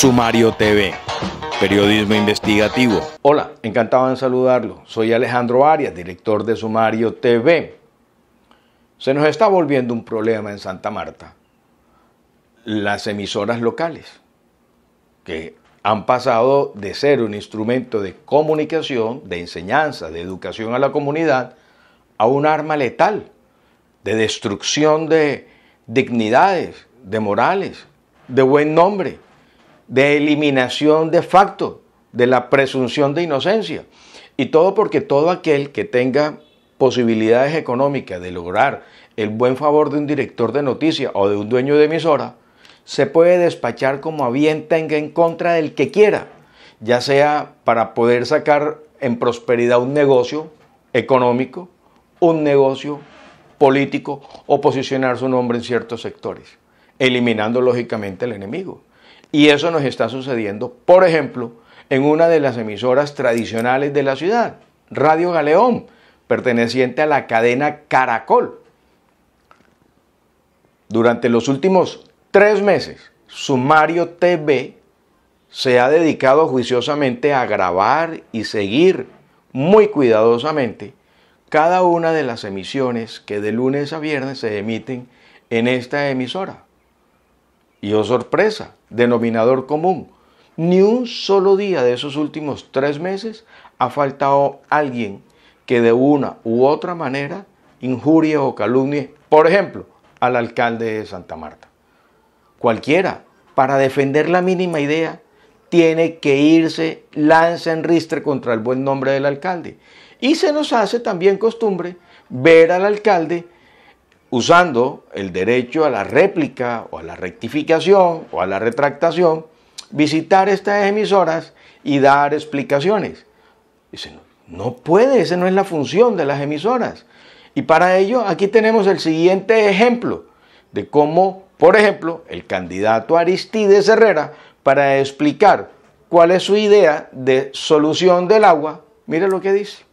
Sumario TV, periodismo investigativo. Hola, encantado en saludarlo. Soy Alejandro Arias, director de Sumario TV. Se nos está volviendo un problema en Santa Marta. Las emisoras locales, que han pasado de ser un instrumento de comunicación, de enseñanza, de educación a la comunidad, a un arma letal, de destrucción de dignidades, de morales, de buen nombre de eliminación de facto de la presunción de inocencia. Y todo porque todo aquel que tenga posibilidades económicas de lograr el buen favor de un director de noticia o de un dueño de emisora, se puede despachar como a bien tenga en contra del que quiera, ya sea para poder sacar en prosperidad un negocio económico, un negocio político o posicionar su nombre en ciertos sectores, eliminando lógicamente al enemigo. Y eso nos está sucediendo, por ejemplo, en una de las emisoras tradicionales de la ciudad, Radio Galeón, perteneciente a la cadena Caracol. Durante los últimos tres meses, Sumario TV se ha dedicado juiciosamente a grabar y seguir muy cuidadosamente cada una de las emisiones que de lunes a viernes se emiten en esta emisora. Y oh sorpresa, denominador común, ni un solo día de esos últimos tres meses ha faltado alguien que de una u otra manera injurie o calumnie, por ejemplo, al alcalde de Santa Marta. Cualquiera, para defender la mínima idea, tiene que irse lanza en ristre contra el buen nombre del alcalde. Y se nos hace también costumbre ver al alcalde usando el derecho a la réplica o a la rectificación o a la retractación, visitar estas emisoras y dar explicaciones. Dicen, no puede, esa no es la función de las emisoras. Y para ello, aquí tenemos el siguiente ejemplo de cómo, por ejemplo, el candidato Aristides Herrera, para explicar cuál es su idea de solución del agua, mire lo que dice.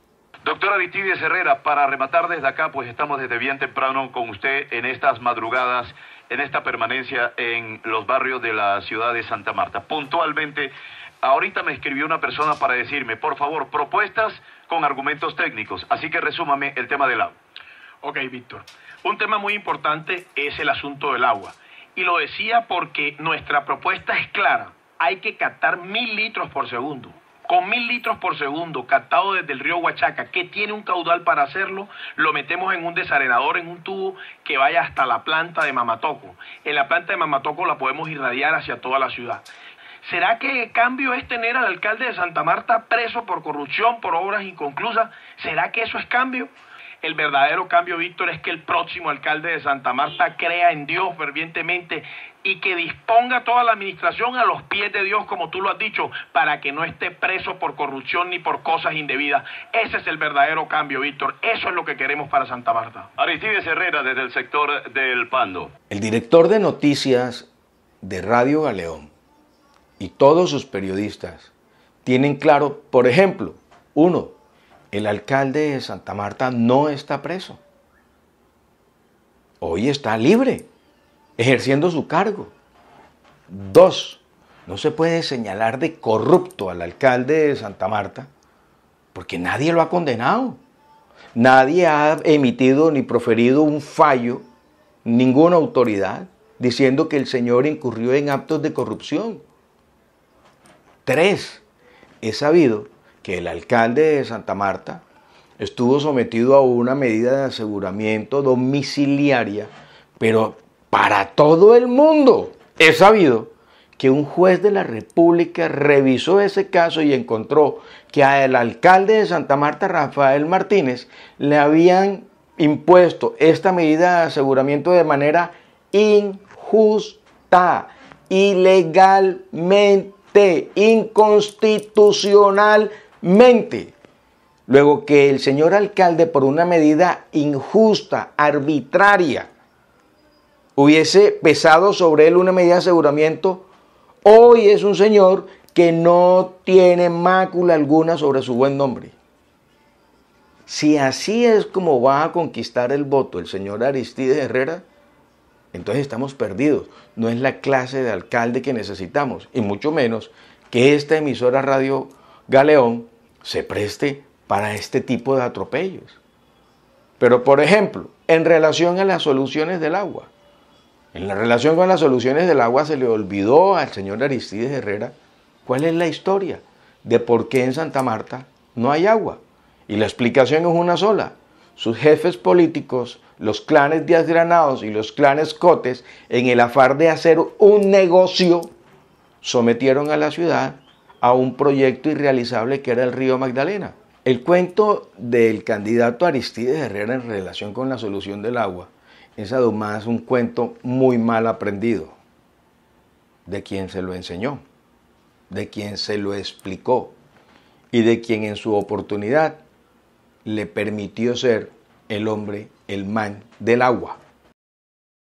Doctora Vitídez Herrera, para rematar desde acá, pues estamos desde bien temprano con usted en estas madrugadas, en esta permanencia en los barrios de la ciudad de Santa Marta. Puntualmente, ahorita me escribió una persona para decirme, por favor, propuestas con argumentos técnicos. Así que resúmame el tema del agua. Ok, Víctor. Un tema muy importante es el asunto del agua. Y lo decía porque nuestra propuesta es clara. Hay que captar mil litros por segundo con mil litros por segundo captado desde el río Huachaca, que tiene un caudal para hacerlo, lo metemos en un desarenador, en un tubo que vaya hasta la planta de Mamatoco. En la planta de Mamatoco la podemos irradiar hacia toda la ciudad. ¿Será que el cambio es tener al alcalde de Santa Marta preso por corrupción, por obras inconclusas? ¿Será que eso es cambio? El verdadero cambio, Víctor, es que el próximo alcalde de Santa Marta crea en Dios fervientemente y que disponga toda la administración a los pies de Dios, como tú lo has dicho, para que no esté preso por corrupción ni por cosas indebidas. Ese es el verdadero cambio, Víctor. Eso es lo que queremos para Santa Marta. Aristides Herrera, desde el sector del Pando. El director de noticias de Radio Galeón y todos sus periodistas tienen claro, por ejemplo, uno, el alcalde de Santa Marta no está preso. Hoy está libre, ejerciendo su cargo. Dos, no se puede señalar de corrupto al alcalde de Santa Marta porque nadie lo ha condenado. Nadie ha emitido ni proferido un fallo, ninguna autoridad, diciendo que el señor incurrió en actos de corrupción. Tres, he sabido que el alcalde de Santa Marta estuvo sometido a una medida de aseguramiento domiciliaria, pero para todo el mundo. es sabido que un juez de la República revisó ese caso y encontró que al alcalde de Santa Marta, Rafael Martínez, le habían impuesto esta medida de aseguramiento de manera injusta, ilegalmente, inconstitucional mente. Luego que el señor alcalde, por una medida injusta, arbitraria, hubiese pesado sobre él una medida de aseguramiento, hoy es un señor que no tiene mácula alguna sobre su buen nombre. Si así es como va a conquistar el voto el señor Aristides Herrera, entonces estamos perdidos. No es la clase de alcalde que necesitamos, y mucho menos que esta emisora Radio Galeón se preste para este tipo de atropellos. Pero, por ejemplo, en relación a las soluciones del agua, en la relación con las soluciones del agua se le olvidó al señor Aristides Herrera cuál es la historia de por qué en Santa Marta no hay agua. Y la explicación es una sola. Sus jefes políticos, los clanes Díaz Granados y los clanes Cotes, en el afán de hacer un negocio, sometieron a la ciudad a un proyecto irrealizable que era el río Magdalena. El cuento del candidato Aristides Herrera en relación con la solución del agua es además un cuento muy mal aprendido de quien se lo enseñó, de quien se lo explicó y de quien en su oportunidad le permitió ser el hombre, el man del agua.